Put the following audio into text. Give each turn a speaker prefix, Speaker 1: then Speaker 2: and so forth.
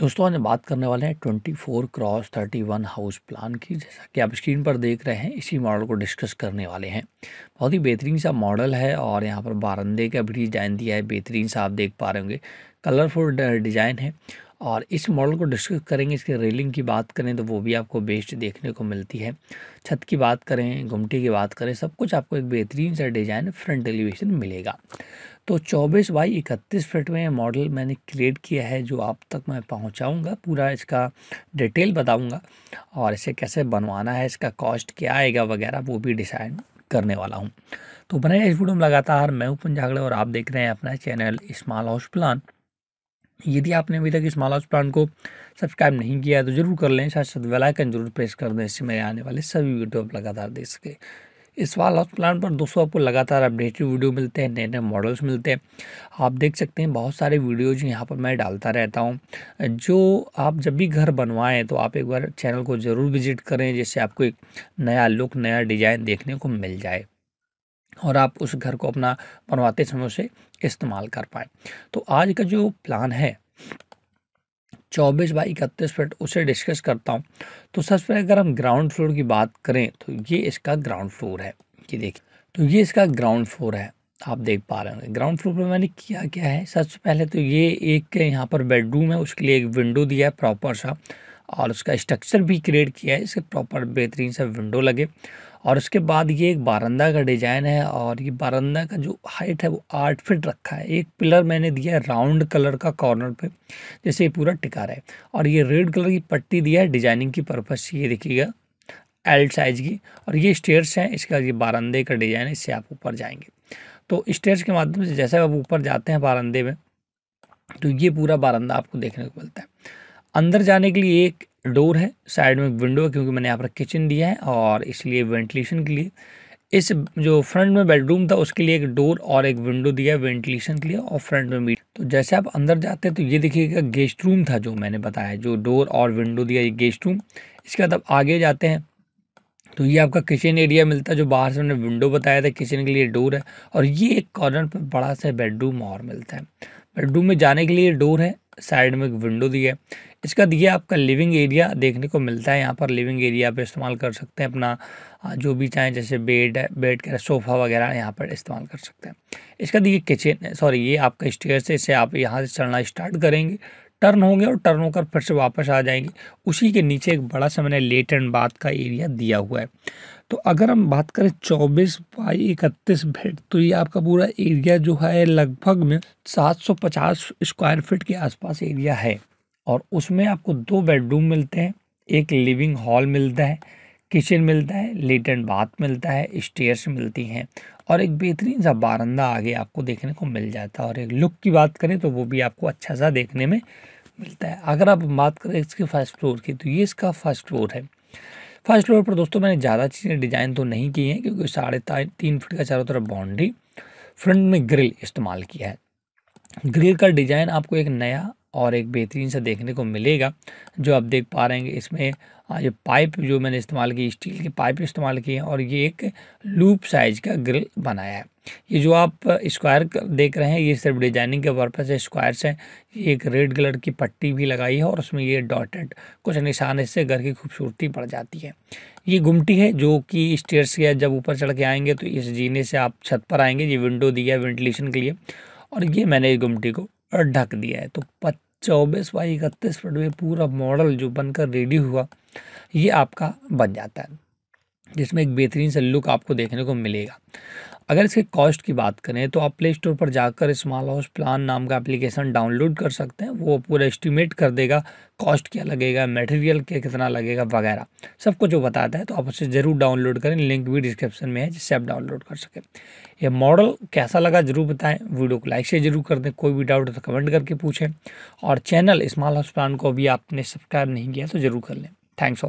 Speaker 1: दोस्तों आज बात करने वाले हैं twenty four cross thirty one house plan की जैसा कि आप स्क्रीन पर देख रहे हैं इसी मॉडल को डिस्कस करने वाले हैं बहुत ही बेहतरीन सा मॉडल है और यहाँ पर बारंदे का भी डिजाइन दिया है बेहतरीन सा आप देख पा रहे होंगे कलरफुल डिजाइन है और इस मॉडल को डिस्कस करेंगे इसके रेलिंग की बात करें तो वो भी आपको बेस्ट देखने को मिलती है छत की बात करें घुमटी की बात करें सब कुछ आपको एक बेहतरीन सा डिज़ाइन फ्रंट एलिवेशन मिलेगा तो 24 बाई इकतीस फिट में मॉडल मैंने क्रिएट किया है जो आप तक मैं पहुंचाऊंगा पूरा इसका डिटेल बताऊंगा और इसे कैसे बनवाना है इसका कॉस्ट क्या आएगा वगैरह वो भी डिसाइड करने वाला हूं तो बनाया इस वीडियो में लगातार मैं उपन झागड़े और आप देख रहे हैं अपना चैनल स्मॉल हाउस प्लान यदि आपने अभी तक इस मालाज प्लान को सब्सक्राइब नहीं किया है तो जरूर कर लें साथ साथ वेलाइकन जरूर प्रेस कर दें इससे मेरे आने वाले सभी वीडियो आप लगातार देख सकें इस वाल हाउस प्लान पर दोस्तों आपको लगातार अपडेटेड वीडियो मिलते हैं नए नए मॉडल्स मिलते हैं आप देख सकते हैं बहुत सारे वीडियोज यहाँ पर मैं डालता रहता हूँ जो आप जब भी घर बनवाएं तो आप एक बार चैनल को ज़रूर विजिट करें जिससे आपको एक नया लुक नया डिज़ाइन देखने को मिल जाए और आप उस घर को अपना बनवाते समय उसे इस्तेमाल कर पाए तो आज का जो प्लान है चौबीस बाई इकतीस फिट उसे डिस्कस करता हूँ तो सबसे पहले अगर हम ग्राउंड फ्लोर की बात करें तो ये इसका ग्राउंड फ्लोर है कि देखिए तो ये इसका ग्राउंड फ्लोर है आप देख पा रहे होंगे ग्राउंड फ्लोर पर मैंने किया क्या है सबसे पहले तो ये एक यहाँ पर बेडरूम है उसके लिए एक विंडो दिया है प्रॉपर सा और उसका स्ट्रक्चर भी क्रिएट किया है इसके प्रॉपर बेहतरीन सा विंडो लगे और उसके बाद ये एक बारंदा का डिजाइन है और ये बारंदा का जो हाइट है वो आठ फिट रखा है एक पिलर मैंने दिया है राउंड कलर का कॉर्नर पे जैसे ये पूरा टिका रहा है और ये रेड कलर की पट्टी दिया है डिजाइनिंग की पर्पज़ से ये देखिएगा एल साइज की और ये स्टेयर्स हैं इसका ये बारंदे का डिजाइन है इससे आप ऊपर जाएंगे तो स्टेयर्स के माध्यम से जैसे आप ऊपर जाते हैं बारंदे में तो ये पूरा बारंदा आपको देखने को मिलता है अंदर जाने के लिए एक डोर है साइड में विंडो है क्योंकि मैंने यहाँ पर किचन दिया है और इसलिए वेंटिलेशन के लिए इस जो फ्रंट में बेडरूम था उसके लिए एक डोर और एक विंडो दिया है वेंटिलेशन के लिए और फ्रंट में भी तो जैसे आप अंदर जाते हैं तो ये देखिएगा गेस्ट रूम था जो मैंने बताया जो डोर और विंडो दिया ये गेस्ट रूम इसके बाद आप आगे जाते हैं तो ये आपका किचन एरिया मिलता है जो बाहर से मैंने विंडो बताया था किचन के लिए डोर है और ये एक कॉर्नर पर बड़ा सा बेडरूम और मिलता है बेडरूम में जाने के लिए डोर है साइड में एक विंडो दी है इसका दिया आपका लिविंग एरिया देखने को मिलता है यहाँ पर लिविंग एरिया पे इस्तेमाल कर सकते हैं अपना जो भी चाहें जैसे बेड बेड का सोफ़ा वगैरह यहाँ पर इस्तेमाल कर सकते हैं इसका दिए किचन सॉरी ये आपका स्टेयर से इसे आप यहाँ से चलना स्टार्ट करेंगे टर्न होंगे और टर्न होकर फिर से वापस आ जाएंगे उसी के नीचे एक बड़ा सा मैंने लेट एंड बात का एरिया दिया हुआ है तो अगर हम बात करें चौबीस बाई इकतीस फिट तो ये आपका पूरा एरिया जो है लगभग में सात सौ पचास स्क्वायर फिट के आसपास एरिया है और उसमें आपको दो बेडरूम मिलते हैं एक लिविंग हॉल मिलता है किचन मिलता है लेटन बाथ मिलता है स्टेयर्स मिलती हैं और एक बेहतरीन सा बारंदा आगे आपको देखने को मिल जाता है और एक लुक की बात करें तो वो भी आपको अच्छा सा देखने में मिलता है अगर आप बात करें इसके फर्स्ट फ्लोर की तो ये इसका फर्स्ट फ्लोर है फर्स्ट फ्लोर पर दोस्तों मैंने ज़्यादा चीज़ें डिज़ाइन तो नहीं की हैं क्योंकि साढ़े तीन फिट का चारों तरफ बाउंड्री फ्रंट में ग्रिल इस्तेमाल किया है ग्रिल का डिज़ाइन आपको एक नया और एक बेहतरीन सा देखने को मिलेगा जो आप देख पा रहे हैं इसमें ये पाइप जो मैंने इस्तेमाल की स्टील की पाइप इस्तेमाल की है और ये एक लूप साइज का ग्रिल बनाया है ये जो आप स्क्वायर देख रहे हैं ये सिर्फ डिजाइनिंग के पर्पज से स्क्वायर से ये एक रेड कलर की पट्टी भी लगाई है और उसमें ये डॉटेड कुछ निशान इससे घर की खूबसूरती बढ़ जाती है ये गुमटी है जो कि स्टेयर्स के जब ऊपर चढ़ के आएंगे तो इस जीने से आप छत पर आएंगे ये विंडो दिया है वेंटिलेशन के लिए और ये मैंने इस गुमटी को ढक दिया है तो चौबीस बाई इकतीस फीट में पूरा मॉडल जो बनकर रेडी हुआ ये आपका बन जाता है जिसमें एक बेहतरीन सा लुक आपको देखने को मिलेगा अगर इसके कॉस्ट की बात करें तो आप प्ले स्टोर पर जाकर स्मॉल हाउस प्लान नाम का एप्लीकेशन डाउनलोड कर सकते हैं वो पूरा एस्टिमेट कर देगा कॉस्ट क्या लगेगा मटेरियल क्या कितना लगेगा वगैरह सब कुछ वो बताता है तो आप उसे ज़रूर डाउनलोड करें लिंक भी डिस्क्रिप्शन में है जिससे आप डाउनलोड कर सकें ये मॉडल कैसा लगा ज़रूर बताएं वीडियो को लाइक से ज़रूर कर दें कोई भी डाउट तो कमेंट करके पूछें और चैनल स्मॉल हाउस प्लान को अभी आपने सब्सक्राइब नहीं किया तो ज़रूर कर लें थैंक्स